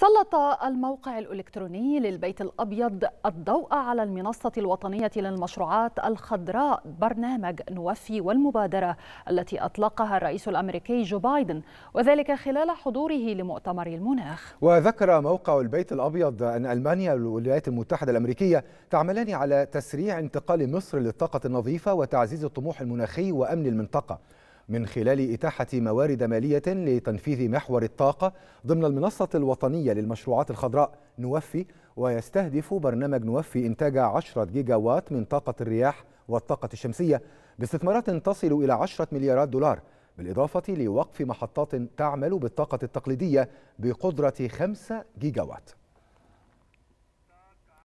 سلط الموقع الإلكتروني للبيت الأبيض الضوء على المنصة الوطنية للمشروعات الخضراء برنامج نوفي والمبادرة التي أطلقها الرئيس الأمريكي جو بايدن وذلك خلال حضوره لمؤتمر المناخ وذكر موقع البيت الأبيض أن ألمانيا والولايات المتحدة الأمريكية تعملان على تسريع انتقال مصر للطاقة النظيفة وتعزيز الطموح المناخي وأمن المنطقة من خلال إتاحة موارد مالية لتنفيذ محور الطاقة ضمن المنصة الوطنية للمشروعات الخضراء نوفي ويستهدف برنامج نوفي إنتاج 10 جيجاوات من طاقة الرياح والطاقة الشمسية باستثمارات تصل إلى 10 مليارات دولار بالإضافة لوقف محطات تعمل بالطاقة التقليدية بقدرة 5 جيجاوات